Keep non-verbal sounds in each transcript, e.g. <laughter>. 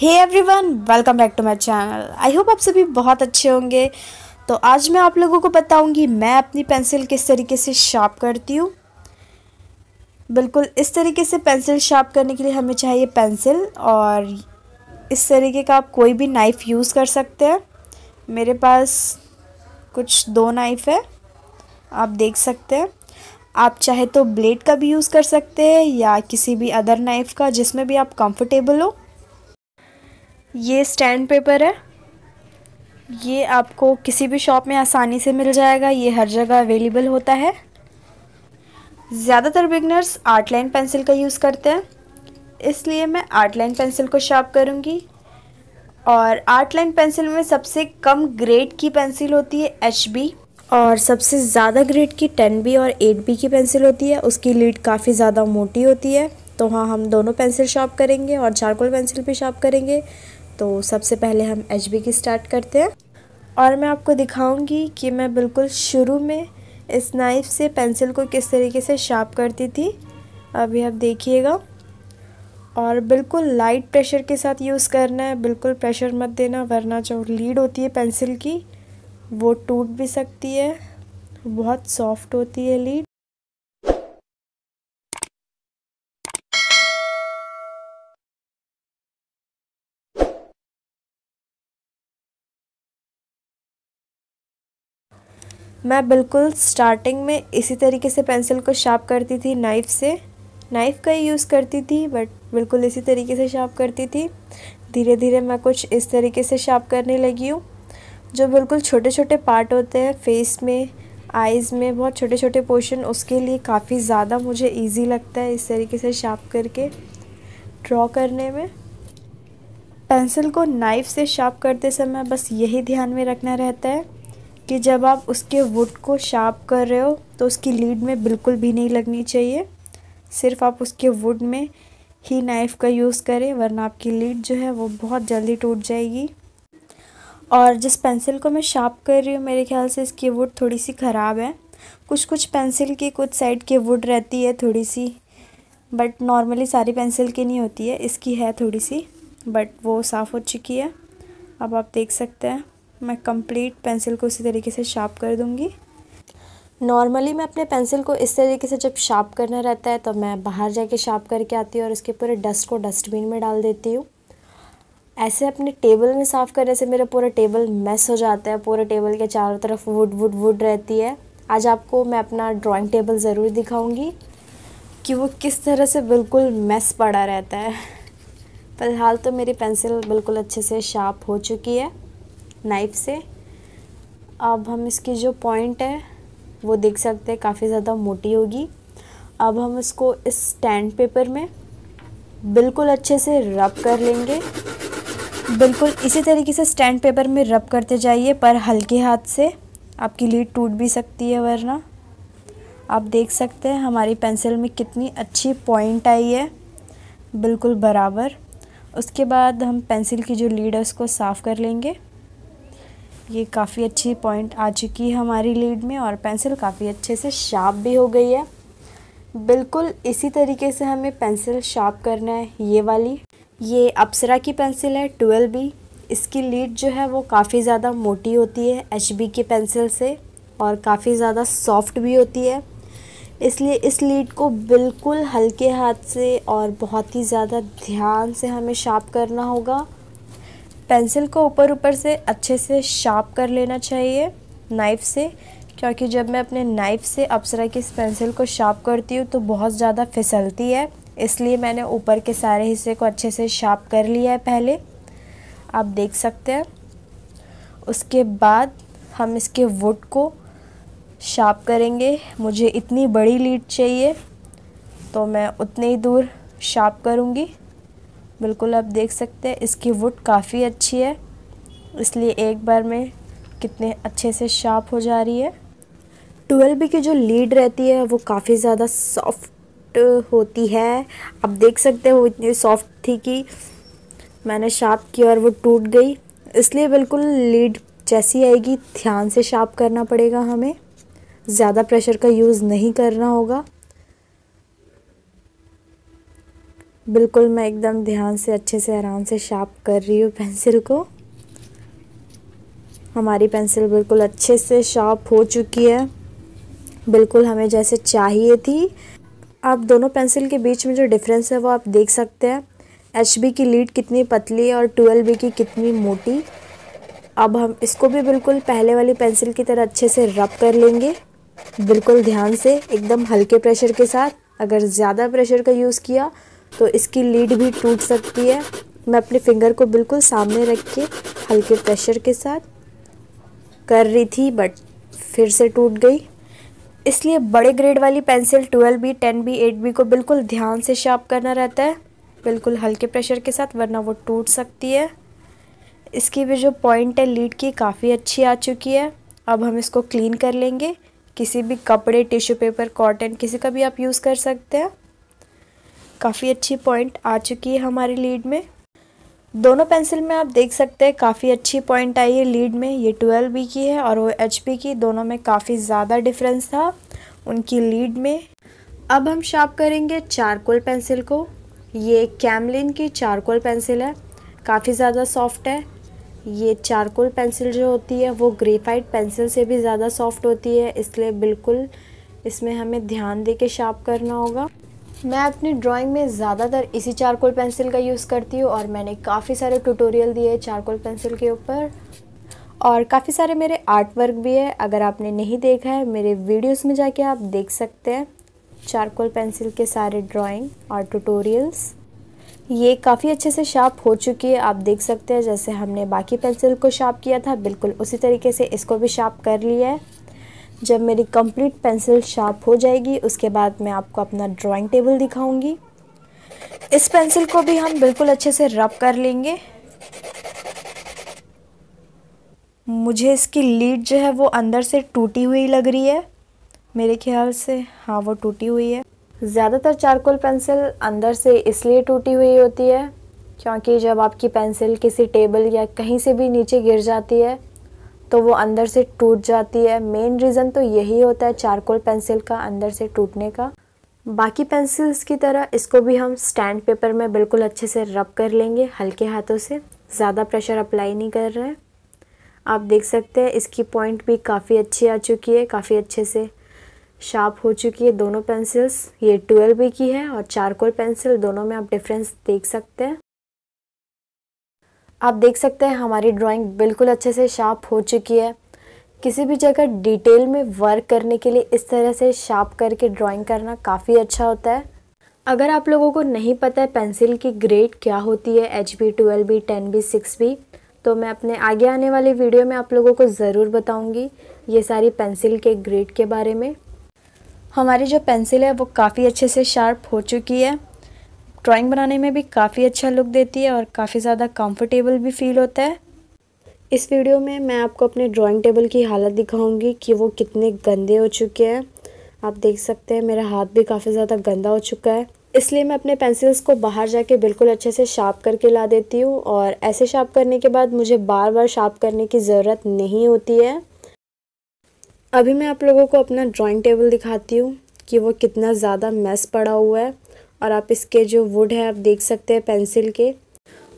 hey everyone welcome back to my channel I hope आप सभी बहुत अच्छे होंगे तो आज मैं आप लोगों को बताऊंगी मैं अपनी पेंसिल किस तरीके से शार्प करती हूँ बिल्कुल इस तरीके से पेंसिल शार्प करने के लिए हमें चाहिए पेंसिल और इस तरीके का आप कोई भी नाइफ़ यूज़ कर सकते हैं मेरे पास कुछ दो नाइफ़ है आप देख सकते हैं आप चाहे तो ब्लेड का भी यूज़ कर सकते हैं या किसी भी अदर नाइफ़ का जिसमें भी आप कंफर्टेबल हो ये स्टैंड पेपर है ये आपको किसी भी शॉप में आसानी से मिल जाएगा ये हर जगह अवेलेबल होता है ज़्यादातर बिगनर्स आर्ट लाइन पेंसिल का यूज़ करते हैं इसलिए मैं आर्ट लाइन पेंसिल को शार्प करूँगी और आर्ट लाइन पेंसिल में सबसे कम ग्रेड की पेंसिल होती है एच बी और सबसे ज़्यादा ग्रेड की टेन बी और एट बी की पेंसिल होती है उसकी लीड काफ़ी ज़्यादा मोटी होती है तो हाँ हम दोनों पेंसिल शार्प करेंगे और चारकोल पेंसिल भी शार्प करेंगे तो सबसे पहले हम एच की स्टार्ट करते हैं और मैं आपको दिखाऊंगी कि मैं बिल्कुल शुरू में इस नाइफ से पेंसिल को किस तरीके से शार्प करती थी अभी आप देखिएगा और बिल्कुल लाइट प्रेशर के साथ यूज़ करना है बिल्कुल प्रेशर मत देना वरना जो लीड होती है पेंसिल की वो टूट भी सकती है बहुत सॉफ्ट होती है लीड मैं बिल्कुल स्टार्टिंग में इसी तरीके से पेंसिल को शार्प करती थी नाइफ़ से नाइफ़ का ही यूज़ करती थी बट बिल्कुल इसी तरीके से शार्प करती थी धीरे धीरे मैं कुछ इस तरीके से शार्प करने लगी हूँ जो बिल्कुल छोटे छोटे पार्ट होते हैं फेस में आइज़ में बहुत छोटे छोटे पोर्शन उसके लिए काफ़ी ज़्यादा मुझे ईजी लगता है इस तरीके से शार्प करके ड्रॉ करने में पेंसिल को नाइफ़ से शार्प करते समय बस यही ध्यान में रखना रहता है कि जब आप उसके वुड को शार्प कर रहे हो तो उसकी लीड में बिल्कुल भी नहीं लगनी चाहिए सिर्फ आप उसके वुड में ही नाइफ़ का यूज़ करें वरना आपकी लीड जो है वो बहुत जल्दी टूट जाएगी और जिस पेंसिल को मैं शार्प कर रही हूँ मेरे ख्याल से इसकी वुड थोड़ी सी ख़राब है कुछ कुछ पेंसिल की कुछ साइड की वुड रहती है थोड़ी सी बट नॉर्मली सारी पेंसिल की नहीं होती है इसकी है थोड़ी सी बट वो साफ़ हो चुकी है अब आप देख सकते हैं मैं कंप्लीट पेंसिल को इसी तरीके से शार्प कर दूँगी नॉर्मली मैं अपने पेंसिल को इस तरीके से जब शार्प करना रहता है तो मैं बाहर जाके शार्प करके आती हूँ और उसके पूरे डस्ट को डस्टबिन में डाल देती हूँ ऐसे अपने टेबल में साफ़ करने से मेरा पूरा टेबल मेस हो जाता है पूरे टेबल के चारों तरफ वुड वुड वुड रहती है आज आपको मैं अपना ड्राॅइंग टेबल ज़रूर दिखाऊँगी कि वो किस तरह से बिल्कुल मेस पड़ा रहता है <laughs> फिलहाल तो मेरी पेंसिल बिल्कुल अच्छे से शार्प हो चुकी है नाइफ से अब हम इसकी जो पॉइंट है वो देख सकते हैं काफ़ी ज़्यादा मोटी होगी अब हम इसको इस स्टैंड पेपर में बिल्कुल अच्छे से रब कर लेंगे बिल्कुल इसी तरीके से स्टैंड पेपर में रब करते जाइए पर हल्के हाथ से आपकी लीड टूट भी सकती है वरना आप देख सकते हैं हमारी पेंसिल में कितनी अच्छी पॉइंट आई है बिल्कुल बराबर उसके बाद हम पेंसिल की जो लीड है उसको साफ़ कर लेंगे ये काफ़ी अच्छी पॉइंट आ चुकी है हमारी लीड में और पेंसिल काफ़ी अच्छे से शार्प भी हो गई है बिल्कुल इसी तरीके से हमें पेंसिल शार्प करना है ये वाली ये अप्सरा की पेंसिल है ट्वेल्व बी इसकी लीड जो है वो काफ़ी ज़्यादा मोटी होती है एच बी की पेंसिल से और काफ़ी ज़्यादा सॉफ्ट भी होती है इसलिए इस लीड को बिल्कुल हल्के हाथ से और बहुत ही ज़्यादा ध्यान से हमें शार्प करना होगा पेंसिल को ऊपर ऊपर से अच्छे से शार्प कर लेना चाहिए नाइफ से क्योंकि जब मैं अपने नाइफ से अप्सरा की इस पेंसिल को शार्प करती हूँ तो बहुत ज़्यादा फिसलती है इसलिए मैंने ऊपर के सारे हिस्से को अच्छे से शार्प कर लिया है पहले आप देख सकते हैं उसके बाद हम इसके वुड को शार्प करेंगे मुझे इतनी बड़ी लीड चाहिए तो मैं उतनी ही दूर शार्प करूँगी बिल्कुल आप देख सकते हैं इसकी वुड काफ़ी अच्छी है इसलिए एक बार में कितने अच्छे से शार्प हो जा रही है ट्वेल्व बी की जो लीड रहती है वो काफ़ी ज़्यादा सॉफ्ट होती है आप देख सकते हैं वो इतनी सॉफ्ट थी कि मैंने शार्प किया और वो टूट गई इसलिए बिल्कुल लीड जैसी आएगी ध्यान से शार्प करना पड़ेगा हमें ज़्यादा प्रेशर का यूज़ नहीं करना होगा बिल्कुल मैं एकदम ध्यान से अच्छे से आराम से शार्प कर रही हूँ पेंसिल को हमारी पेंसिल बिल्कुल अच्छे से शार्प हो चुकी है बिल्कुल हमें जैसे चाहिए थी आप दोनों पेंसिल के बीच में जो डिफरेंस है वो आप देख सकते हैं एच की लीड कितनी पतली और ट्वेल्व की कितनी मोटी अब हम इसको भी बिल्कुल पहले वाली पेंसिल की तरह अच्छे से रब कर लेंगे बिल्कुल ध्यान से एकदम हल्के प्रेशर के साथ अगर ज़्यादा प्रेशर का यूज़ किया तो इसकी लीड भी टूट सकती है मैं अपने फिंगर को बिल्कुल सामने रख के हल्के प्रेशर के साथ कर रही थी बट फिर से टूट गई इसलिए बड़े ग्रेड वाली pencil twelve B ten B eight B को बिल्कुल ध्यान से शार्प करना रहता है बिल्कुल हल्के प्रेशर के साथ वरना वो टूट सकती है इसकी भी जो पॉइंट है लीड की काफ़ी अच्छी आ चुकी है अब हम इसको क्लीन कर लेंगे किसी भी कपड़े टिश्यू पेपर कॉटन किसी का भी आप यूज़ कर सकते हैं काफ़ी अच्छी पॉइंट आ चुकी है हमारी लीड में दोनों पेंसिल में आप देख सकते हैं काफ़ी अच्छी पॉइंट आई है लीड में ये ट्वेल्व बी की है और वो एच पी की दोनों में काफ़ी ज़्यादा डिफरेंस था उनकी लीड में अब हम शार्प करेंगे चारकोल पेंसिल को ये कैमलिन की चारकोल पेंसिल है काफ़ी ज़्यादा सॉफ्ट है ये चारकोल पेंसिल जो होती है वो ग्रेफाइट पेंसिल से भी ज़्यादा सॉफ्ट होती है इसलिए बिल्कुल इसमें हमें ध्यान दे के शार्प करना होगा मैं अपनी ड्राइंग में ज़्यादातर इसी चारकोल पेंसिल का यूज़ करती हूँ और मैंने काफ़ी सारे ट्यूटोरियल दिए चारकोल पेंसिल के ऊपर और काफ़ी सारे मेरे आर्ट वर्क भी है अगर आपने नहीं देखा है मेरे वीडियोस में जाके आप देख सकते हैं चारकोल पेंसिल के सारे ड्राइंग और ट्यूटोरियल्स ये काफ़ी अच्छे से शार्प हो चुकी है आप देख सकते हैं जैसे हमने बाकी पेंसिल को शार्प किया था बिल्कुल उसी तरीके से इसको भी शार्प कर लिया है जब मेरी कंप्लीट पेंसिल शार्प हो जाएगी उसके बाद मैं आपको अपना ड्राइंग टेबल दिखाऊंगी इस पेंसिल को भी हम बिल्कुल अच्छे से रब कर लेंगे मुझे इसकी लीड जो है वो अंदर से टूटी हुई लग रही है मेरे ख्याल से हाँ वो टूटी हुई है ज़्यादातर चारकोल पेंसिल अंदर से इसलिए टूटी हुई होती है क्योंकि जब आपकी पेंसिल किसी टेबल या कहीं से भी नीचे गिर जाती है तो वो अंदर से टूट जाती है मेन रीज़न तो यही होता है चारकोल पेंसिल का अंदर से टूटने का बाकी पेंसिल्स की तरह इसको भी हम स्टैंड पेपर में बिल्कुल अच्छे से रब कर लेंगे हल्के हाथों से ज़्यादा प्रेशर अप्लाई नहीं कर रहे हैं आप देख सकते हैं इसकी पॉइंट भी काफ़ी अच्छी आ चुकी है काफ़ी अच्छे से शार्प हो चुकी है दोनों पेंसिल्स ये ट्वेल्व बी की है और चारकोल पेंसिल दोनों में आप डिफरेंस देख सकते हैं आप देख सकते हैं हमारी ड्राइंग बिल्कुल अच्छे से शार्प हो चुकी है किसी भी जगह डिटेल में वर्क करने के लिए इस तरह से शार्प करके ड्राइंग करना काफ़ी अच्छा होता है अगर आप लोगों को नहीं पता है पेंसिल की ग्रेड क्या होती है H B twelve B ten B six B तो मैं अपने आगे आने वाले वीडियो में आप लोगों को ज़रूर बताऊंगी ये सारी पेंसिल के ग्रेड के बारे में हमारी जो पेंसिल है वो काफ़ी अच्छे से शार्प हो चुकी है ड्राइंग बनाने में भी काफ़ी अच्छा लुक देती है और काफ़ी ज़्यादा कंफर्टेबल भी फील होता है इस वीडियो में मैं आपको अपने ड्राइंग टेबल की हालत दिखाऊंगी कि वो कितने गंदे हो चुके हैं आप देख सकते हैं मेरा हाथ भी काफ़ी ज़्यादा गंदा हो चुका है इसलिए मैं अपने पेंसिल्स को बाहर जाके बिल्कुल अच्छे से शार्प करके ला देती हूँ और ऐसे शार्प करने के बाद मुझे बार बार शार्प करने की ज़रूरत नहीं होती है अभी मैं आप लोगों को अपना ड्राइंग टेबल दिखाती हूँ कि वो कितना ज़्यादा मैस पड़ा हुआ है और आप इसके जो वुड है आप देख सकते हैं पेंसिल के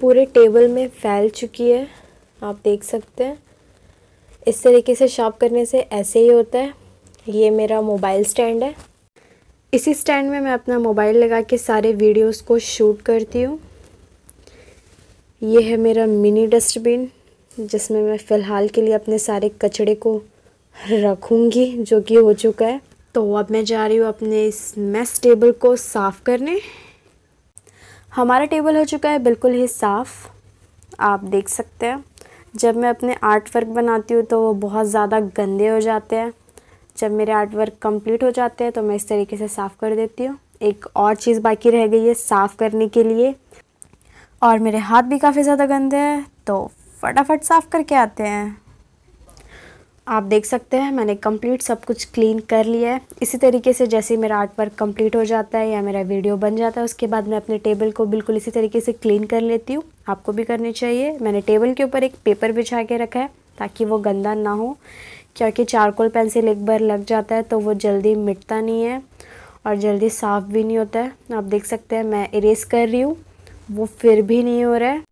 पूरे टेबल में फैल चुकी है आप देख सकते हैं इस तरीके से शार्प करने से ऐसे ही होता है ये मेरा मोबाइल स्टैंड है इसी स्टैंड में मैं अपना मोबाइल लगा के सारे वीडियोस को शूट करती हूँ ये है मेरा मिनी डस्टबिन जिसमें मैं फ़िलहाल के लिए अपने सारे कचड़े को रखूँगी जो कि हो चुका है तो अब मैं जा रही हूँ अपने इस मेस टेबल को साफ़ करने हमारा टेबल हो चुका है बिल्कुल ही साफ़ आप देख सकते हैं जब मैं अपने आर्ट वर्क बनाती हूँ तो वो बहुत ज़्यादा गंदे हो जाते हैं जब मेरे आर्ट वर्क कम्प्लीट हो जाते हैं तो मैं इस तरीके से साफ़ कर देती हूँ एक और चीज़ बाकी रह गई है साफ़ करने के लिए और मेरे हाथ भी काफ़ी ज़्यादा गंदे हैं तो फटाफट साफ़ करके आते हैं आप देख सकते हैं मैंने कंप्लीट सब कुछ क्लीन कर लिया है इसी तरीके से जैसे मेरा आर्ट वर्क कम्प्लीट हो जाता है या मेरा वीडियो बन जाता है उसके बाद मैं अपने टेबल को बिल्कुल इसी तरीके से क्लीन कर लेती हूँ आपको भी करनी चाहिए मैंने टेबल के ऊपर एक पेपर बिछा के रखा है ताकि वो गंदा ना हो क्योंकि चारकोल पेंसिल एक बार लग जाता है तो वो जल्दी मिटता नहीं है और जल्दी साफ़ भी नहीं होता है आप देख सकते हैं मैं इरेस कर रही हूँ वो फिर भी नहीं हो रहा है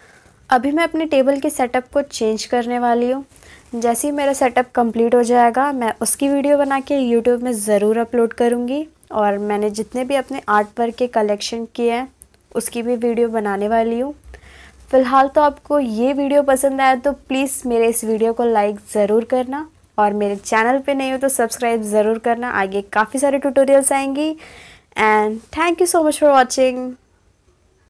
अभी मैं अपने टेबल के सेटअप को चेंज करने वाली हूँ जैसे ही मेरा सेटअप कंप्लीट हो जाएगा मैं उसकी वीडियो बना के यूट्यूब में ज़रूर अपलोड करूँगी और मैंने जितने भी अपने आर्ट वर्क के कलेक्शन किए हैं उसकी भी वीडियो बनाने वाली हूँ फ़िलहाल तो आपको ये वीडियो पसंद आया तो प्लीज़ मेरे इस वीडियो को लाइक ज़रूर करना और मेरे चैनल पे नहीं हो तो सब्सक्राइब ज़रूर करना आगे काफ़ी सारे ट्यूटोरियल्स आएंगी and thank you so much for watching